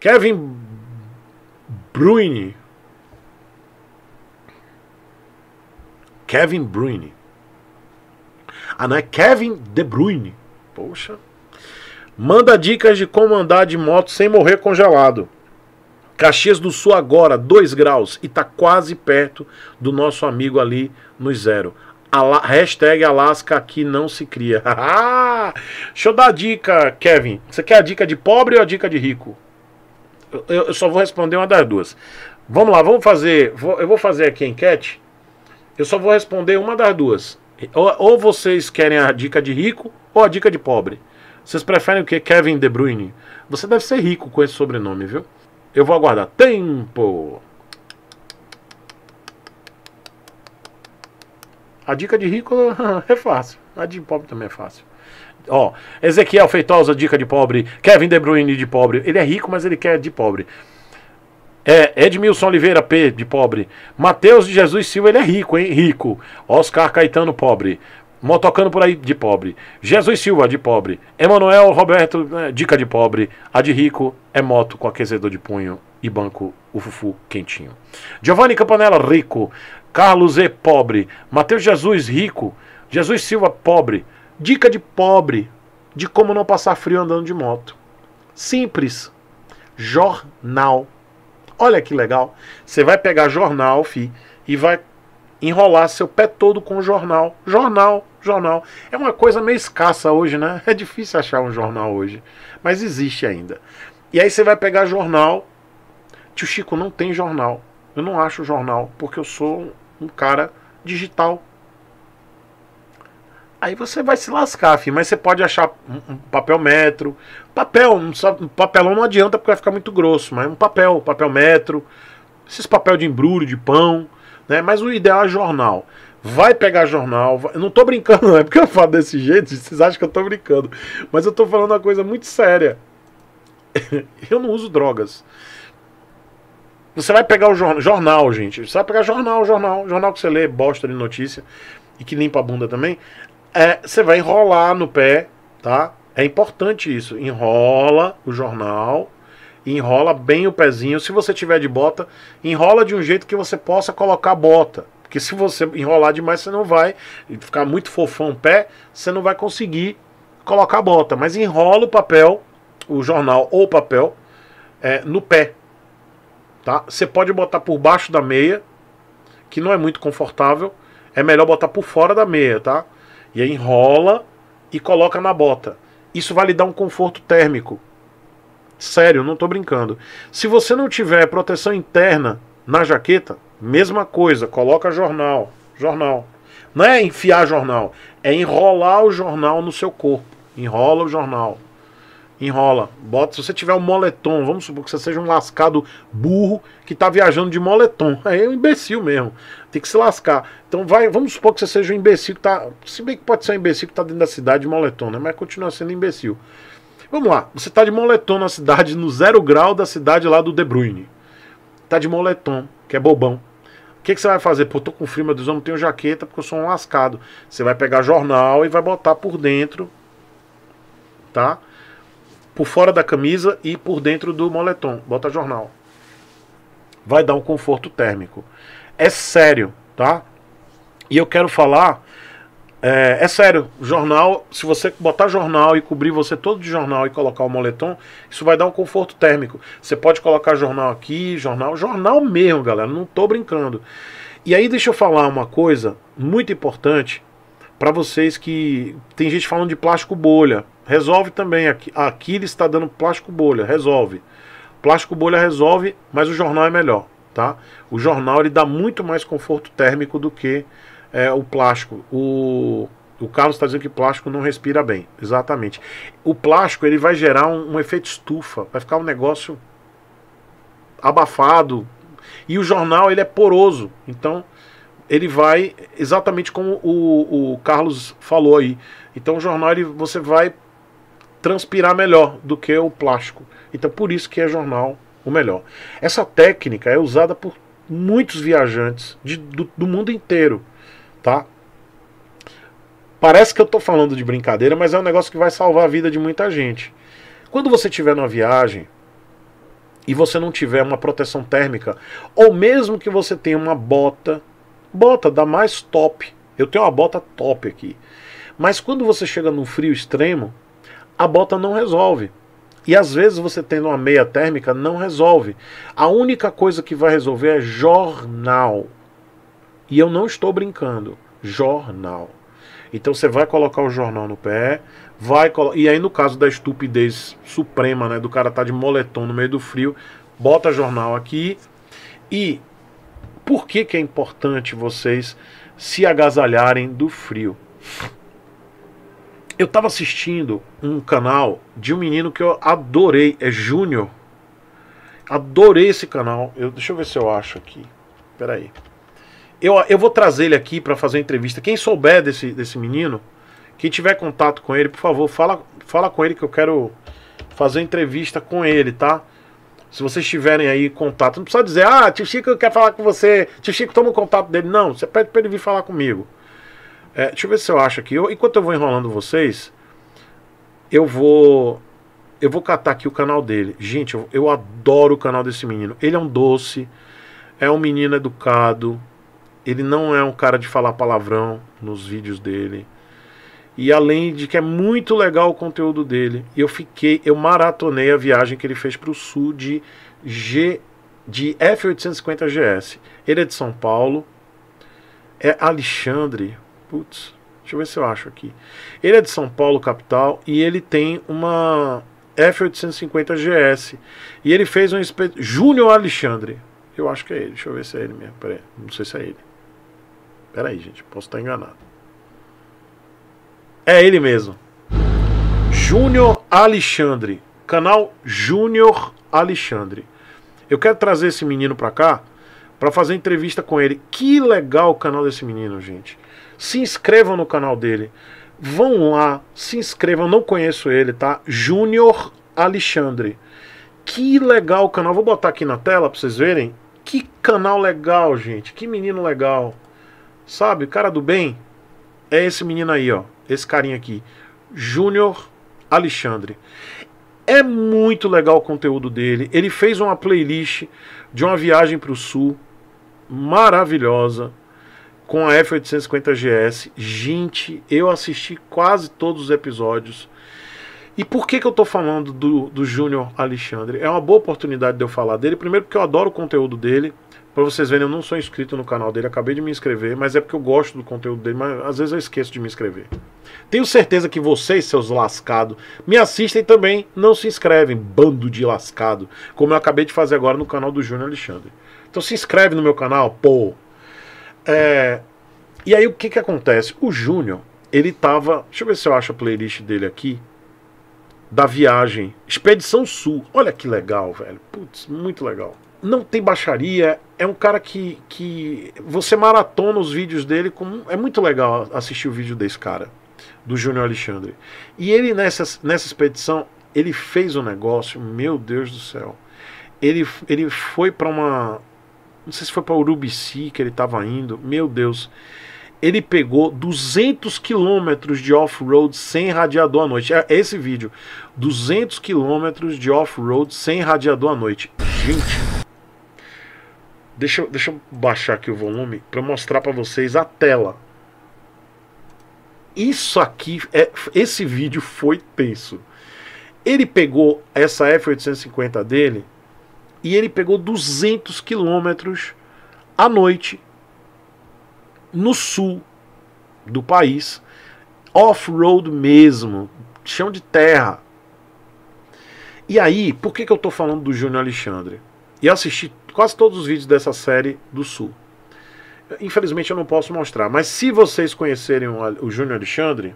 Kevin Bruyne. Kevin Bruyne. Ah, não é Kevin De Bruyne. Poxa. Manda dicas de como andar de moto sem morrer congelado. Caxias do Sul agora, 2 graus, e tá quase perto do nosso amigo ali no zero. Ala hashtag Alasca aqui não se cria. Deixa eu dar a dica, Kevin. Você quer a dica de pobre ou a dica de rico? Eu, só vou responder uma das duas. Vamos lá, vamos fazer. Vou, eu vou fazer aqui a enquete. Eu só vou responder uma das duas. Ou, ou, vocês querem a dica de rico ou a dica de pobre. Vocês preferem o que? Kevin De Bruyne? Você deve ser rico com esse sobrenome, viu? Eu vou aguardar. Tempo! A dica de rico é fácil. A de pobre também é fácil. Ó, Ezequiel Feitosa, dica de pobre. Kevin De Bruyne, de pobre. Ele é rico, mas ele quer de pobre. É, Edmilson Oliveira P, de pobre. Matheus de Jesus Silva, ele é rico, hein? Rico. Oscar Caetano, pobre. Motocando por aí, de pobre. Jesus Silva, de pobre. Emanuel Roberto, né? dica de pobre. A de rico é moto com aquecedor de punho e banco, o fufu quentinho. Giovanni Campanella, rico. Carlos E, pobre. Matheus Jesus, rico. Jesus Silva, pobre. Dica de pobre de como não passar frio andando de moto. Simples. Jornal. Olha que legal. Você vai pegar jornal, fi, e vai enrolar seu pé todo com jornal. Jornal, jornal. É uma coisa meio escassa hoje, né? É difícil achar um jornal hoje, mas existe ainda. E aí você vai pegar jornal. Tio Chico não tem jornal. Eu não acho jornal, porque eu sou um cara digital Aí você vai se lascar, filho, mas você pode achar um papel metro. Papel, um, papelão não adianta porque vai ficar muito grosso, mas um papel, papel metro, esses papel de embrulho, de pão, né? Mas o ideal é jornal. Vai pegar jornal. Vai... Eu não tô brincando, não é porque eu falo desse jeito, vocês acham que eu tô brincando. Mas eu tô falando uma coisa muito séria. eu não uso drogas. Você vai pegar o jornal, jornal, gente. Você vai pegar jornal, jornal, jornal que você lê, bosta de notícia e que limpa a bunda também é, você vai enrolar no pé, tá? É importante isso. Enrola o jornal, enrola bem o pezinho. Se você tiver de bota, enrola de um jeito que você possa colocar a bota. Porque se você enrolar demais, você não vai ficar muito fofão o pé, você não vai conseguir colocar a bota. Mas enrola o papel, o jornal ou o papel, é, no pé. Tá? Você pode botar por baixo da meia, que não é muito confortável. É melhor botar por fora da meia, tá? E aí enrola e coloca na bota. Isso vai lhe dar um conforto térmico. Sério, não estou brincando. Se você não tiver proteção interna na jaqueta, mesma coisa, coloca jornal, jornal. Não é enfiar jornal, é enrolar o jornal no seu corpo. Enrola o jornal enrola. Bota, se você tiver um moletom, vamos supor que você seja um lascado burro que está viajando de moletom. Aí é um imbecil mesmo. Tem que se lascar. Então vai, vamos supor que você seja um imbecil que está Se bem que pode ser um imbecil que está dentro da cidade de moletom, né? Mas continua sendo imbecil. Vamos lá, você está de moletom na cidade, no zero grau da cidade lá do De Bruyne. Tá de moletom, que é bobão. O que, que você vai fazer? Pô, tô com frio, meu Deus, eu não tenho jaqueta porque eu sou um lascado. Você vai pegar jornal e vai botar por dentro, tá? por fora da camisa e por dentro do moletom. Bota jornal. Vai dar um conforto térmico. É sério, tá? E eu quero falar. É, é, sério, jornal, se você botar jornal e cobrir você todo de jornal e colocar o moletom, isso vai dar um conforto térmico. Você pode colocar jornal aqui, jornal, jornal mesmo, galera, não tô brincando. E aí deixa eu falar uma coisa muito importante para vocês que tem gente falando de plástico bolha. Resolve também. Aqui, aqui ele está dando plástico bolha, resolve. Plástico bolha resolve, mas o jornal é melhor, tá? O jornal ele dá muito mais conforto térmico do que é, o plástico. O, o Carlos está dizendo que plástico não respira bem, exatamente. O plástico ele vai gerar um, um efeito estufa, vai ficar um negócio abafado. E o jornal ele é poroso, então ele vai exatamente como o, o Carlos falou aí. Então o jornal ele, você vai transpirar melhor do que o plástico. Então por isso que é jornal o melhor. Essa técnica é usada por muitos viajantes de, do, do mundo inteiro, tá? Parece que eu estou falando de brincadeira, mas é um negócio que vai salvar a vida de muita gente. Quando você estiver numa viagem e você não tiver uma proteção térmica, ou mesmo que você tenha uma bota, bota da mais top. Eu tenho uma bota top aqui. Mas quando você chega num frio extremo, a bota não resolve. E às vezes você tendo uma meia térmica não resolve. A única coisa que vai resolver é jornal. E eu não estou brincando, jornal. Então você vai colocar o jornal no pé, vai e aí no caso da estupidez suprema, né, do cara tá de moletom no meio do frio, bota jornal aqui. E por que que é importante vocês se agasalharem do frio? eu estava assistindo um canal de um menino que eu adorei, é Júnior. Adorei esse canal. Eu, deixa eu ver se eu acho aqui. Peraí. Eu, eu vou trazer ele aqui para fazer entrevista. Quem souber desse, desse menino, quem tiver contato com ele, por favor, fala, fala com ele que eu quero fazer entrevista com ele, tá? Se vocês tiverem aí contato, não precisa dizer, ah, tio Chico quer falar com você, tio Chico toma o contato dele. Não, você pede para ele vir falar comigo. É, deixa eu ver se eu acho aqui. Eu, enquanto eu vou enrolando vocês, eu vou eu vou catar aqui o canal dele. Gente, eu, eu adoro o canal desse menino. Ele é um doce, é um menino educado. Ele não é um cara de falar palavrão nos vídeos dele. E além de que é muito legal o conteúdo dele, eu fiquei, eu maratonei a viagem que ele fez para o sul de G de F850 GS. Ele é de São Paulo. É Alexandre, Putz, deixa eu ver se eu acho aqui. Ele é de São Paulo, capital, e ele tem uma F850GS. E ele fez um Júnior Alexandre. Eu acho que é ele. Deixa eu ver se é ele mesmo. Pera Não sei se é ele. Pera aí, gente. Posso estar enganado. É ele mesmo. Júnior Alexandre. Canal Júnior Alexandre. Eu quero trazer esse menino pra cá para fazer entrevista com ele. Que legal o canal desse menino, gente se inscrevam no canal dele. Vão lá, se inscrevam, não conheço ele, tá? Júnior Alexandre. Que legal o canal, vou botar aqui na tela para vocês verem. Que canal legal, gente, que menino legal. Sabe, o cara do bem é esse menino aí, ó, esse carinha aqui, Júnior Alexandre. É muito legal o conteúdo dele. Ele fez uma playlist de uma viagem para o sul maravilhosa com a F850GS. Gente, eu assisti quase todos os episódios. E por que, que eu estou falando do, do Júnior Alexandre? É uma boa oportunidade de eu falar dele. Primeiro, porque eu adoro o conteúdo dele. Para vocês verem, eu não sou inscrito no canal dele, acabei de me inscrever, mas é porque eu gosto do conteúdo dele, mas às vezes eu esqueço de me inscrever. Tenho certeza que vocês, seus lascados, me assistem também, não se inscrevem, bando de lascado, como eu acabei de fazer agora no canal do Júnior Alexandre. Então se inscreve no meu canal, pô, é, e aí o que que acontece? O Júnior, ele tava. Deixa eu ver se eu acho a playlist dele aqui. Da viagem. Expedição Sul. Olha que legal, velho. Putz, muito legal. Não tem baixaria. É um cara que, que. Você maratona os vídeos dele. Com, é muito legal assistir o vídeo desse cara. Do Júnior Alexandre. E ele, nessa, nessa expedição, ele fez um negócio. Meu Deus do céu. Ele, ele foi para uma não sei se foi para Urubici que ele estava indo, meu Deus. Ele pegou 200 quilômetros de off-road sem radiador à noite. É, é esse vídeo. 200 quilômetros de off-road sem radiador à noite. Gente. Deixa, deixa eu baixar aqui o volume para mostrar para vocês a tela. Isso aqui, é, esse vídeo foi tenso. Ele pegou essa F850 dele e ele pegou 200 quilômetros à noite no sul do país, off-road mesmo, chão de terra. E aí, por que, que eu estou falando do Júnior Alexandre? E assisti quase todos os vídeos dessa série do Sul. Infelizmente eu não posso mostrar, mas se vocês conhecerem o Júnior Alexandre,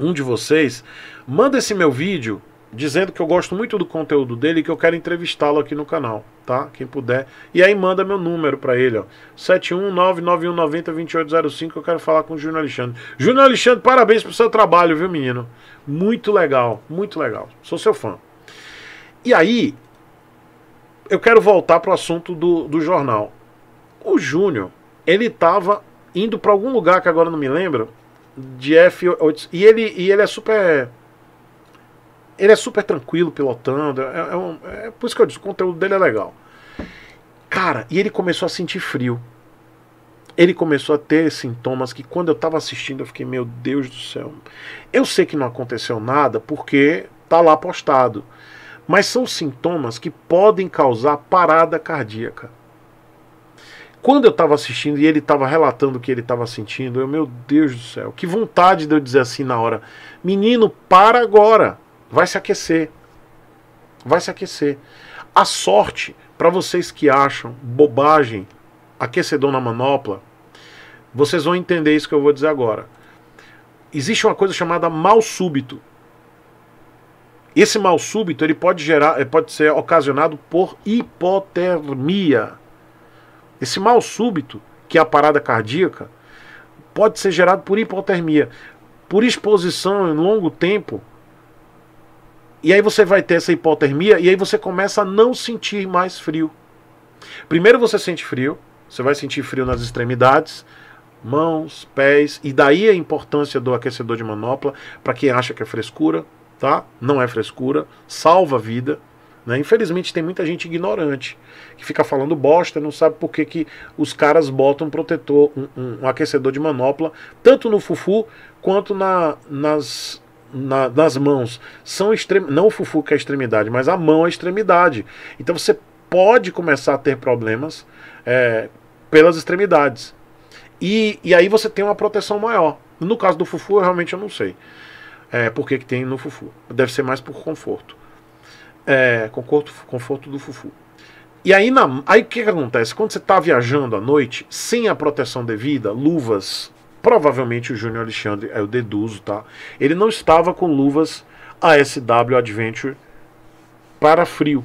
um de vocês, manda esse meu vídeo dizendo que eu gosto muito do conteúdo dele e que eu quero entrevistá-lo aqui no canal, tá? Quem puder. E aí manda meu número para ele, ó. 71991902805, eu quero falar com o Júnior Alexandre. Júnior Alexandre, parabéns pro seu trabalho, viu, menino? Muito legal, muito legal. Sou seu fã. E aí, eu quero voltar pro assunto do, do jornal. O Júnior, ele tava indo para algum lugar que agora não me lembro, de f e ele e ele é super ele é super tranquilo pilotando. É, é, um, é, por isso que eu disse, o conteúdo dele é legal. Cara, e ele começou a sentir frio. Ele começou a ter sintomas que quando eu tava assistindo eu fiquei, meu Deus do céu. Eu sei que não aconteceu nada porque tá lá postado. Mas são sintomas que podem causar parada cardíaca. Quando eu estava assistindo e ele estava relatando o que ele estava sentindo, eu, meu Deus do céu, que vontade de eu dizer assim na hora: menino, para agora Vai se aquecer. Vai se aquecer. A sorte, para vocês que acham bobagem, aquecedor na manopla, vocês vão entender isso que eu vou dizer agora. Existe uma coisa chamada mal súbito. Esse mal súbito ele pode gerar, eh, pode ser ocasionado por hipotermia. Esse mal súbito, que é a parada cardíaca, pode ser gerado por hipotermia, por exposição em longo tempo e aí você vai ter essa hipotermia e aí você começa a não sentir mais frio. Primeiro você sente frio, você vai sentir frio nas extremidades, mãos, pés, e daí a importância do aquecedor de manopla para quem acha que é frescura, tá? Não é frescura, salva a vida. Né? Infelizmente tem muita gente ignorante que fica falando bosta, não sabe por que, que os caras botam um protetor, um, um, um aquecedor de manopla, tanto no fufu quanto na, nas, na, mãos são extrem... não o que é a extremidade, mas a mão é a extremidade. Então você pode começar a ter problemas é, pelas extremidades. E, e aí você tem uma proteção maior. No caso do fufu, realmente eu não sei é, por que, que tem no fufu. Deve ser mais por conforto. É, conforto, conforto do fufu. E aí, na, aí o que, que acontece? Quando você está viajando à noite, sem a proteção devida, luvas, Provavelmente o Júnior Alexandre, eu é deduzo, tá? Ele não estava com luvas ASW Adventure para frio.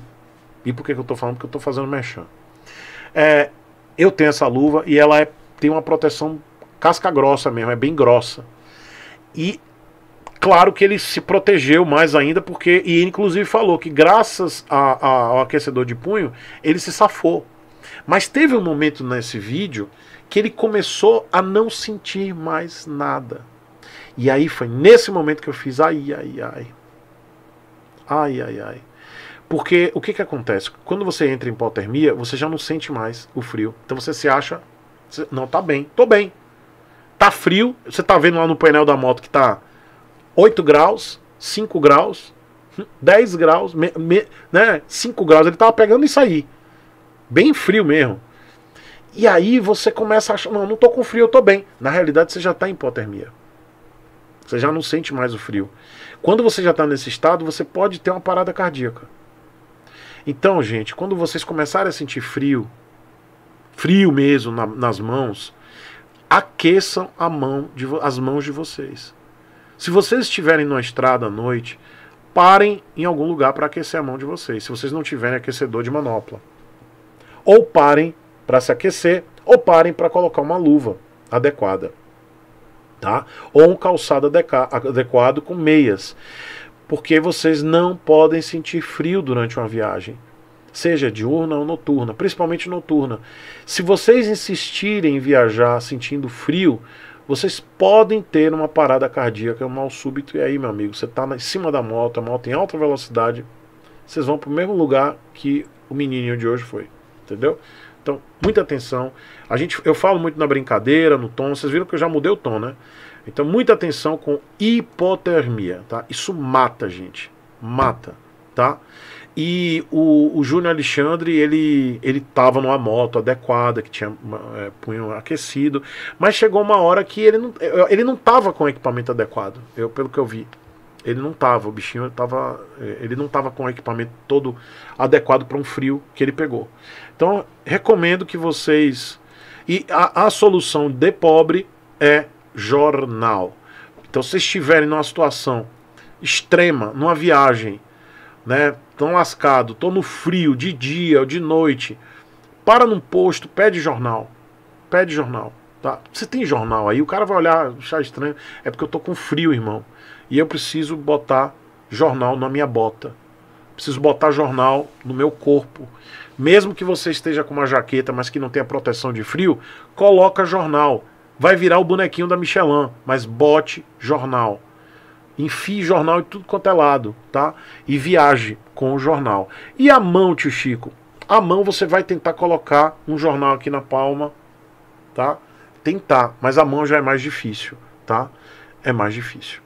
E por que, que eu estou falando? Porque eu estou fazendo merchan. É, eu tenho essa luva e ela é, tem uma proteção casca grossa mesmo, é bem grossa. E claro que ele se protegeu mais ainda, porque. E inclusive falou que graças a, a, ao aquecedor de punho, ele se safou. Mas teve um momento nesse vídeo que ele começou a não sentir mais nada. E aí foi nesse momento que eu fiz ai, ai, ai. Ai, ai, ai. Porque o que, que acontece? Quando você entra em hipotermia, você já não sente mais o frio. Então você se acha, não, tá bem, tô bem. Tá frio, você tá vendo lá no painel da moto que tá 8 graus, 5 graus, 10 graus, me, me, né, 5 graus, ele tava pegando isso aí. Bem frio mesmo. E aí você começa a achar, não, não tô com frio, eu tô bem. Na realidade você já está em hipotermia. Você já não sente mais o frio. Quando você já está nesse estado, você pode ter uma parada cardíaca. Então, gente, quando vocês começarem a sentir frio, frio mesmo na, nas mãos, aqueçam a mão de, as mãos de vocês. Se vocês estiverem numa estrada à noite, parem em algum lugar para aquecer a mão de vocês, se vocês não tiverem aquecedor de manopla. Ou parem para se aquecer ou parem para colocar uma luva adequada, tá? Ou um calçado adequado com meias, porque vocês não podem sentir frio durante uma viagem, seja diurna ou noturna, principalmente noturna. Se vocês insistirem em viajar sentindo frio, vocês podem ter uma parada cardíaca, um mal súbito, e aí, meu amigo, você está em cima da moto, a moto em alta velocidade, vocês vão para o mesmo lugar que o menininho de hoje foi, entendeu? Então, muita atenção. A gente, eu falo muito na brincadeira, no tom. Vocês viram que eu já mudei o tom, né? Então, muita atenção com hipotermia, tá? Isso mata, gente. Mata, tá? E o, o Júnior Alexandre, ele ele tava numa moto adequada, que tinha é, punho aquecido, mas chegou uma hora que ele não, ele não tava com equipamento adequado, eu, pelo que eu vi, ele não tava, o bichinho tava, eh, ele não tava com o equipamento todo adequado para um frio que ele pegou. Então, recomendo que vocês e a, a solução de pobre é jornal. Então, se estiverem numa situação extrema, numa viagem, né, tão lascado, tô no frio de dia ou de noite, para num posto, pede jornal. Pede jornal, tá? Você tem jornal aí, o cara vai olhar, achar estranho, é porque eu tô com frio, irmão e eu preciso botar jornal na minha bota. Preciso botar jornal no meu corpo. Mesmo que você esteja com uma jaqueta, mas que não tenha proteção de frio, coloca jornal. Vai virar o bonequinho da Michelin, mas bote jornal. Enfie jornal em tudo quanto é lado, tá? E viaje com o jornal. E a mão, tio Chico? A mão você vai tentar colocar um jornal aqui na palma, tá? Tentar, mas a mão já é mais difícil, tá? É mais difícil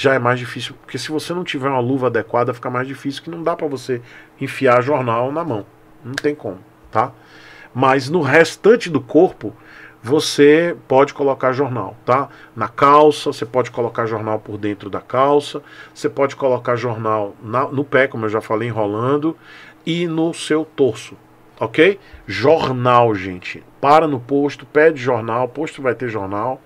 já é mais difícil, porque se você não tiver uma luva adequada, fica mais difícil que não dá para você enfiar jornal na mão. Não tem como, tá? Mas no restante do corpo, você pode colocar jornal, tá? Na calça, você pode colocar jornal por dentro da calça, você pode colocar jornal na, no pé, como eu já falei, enrolando, e no seu torso, ok? Jornal, gente. Para no posto, pede jornal, o posto vai ter jornal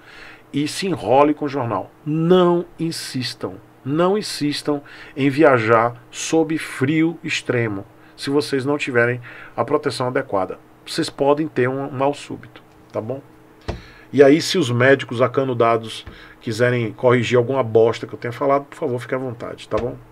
e se enrole com o jornal. Não insistam, não insistam em viajar sob frio extremo se vocês não tiverem a proteção adequada. Vocês podem ter um mal súbito, tá bom? E aí, se os médicos acanudados quiserem corrigir alguma bosta que eu tenha falado, por favor, fique à vontade, tá bom?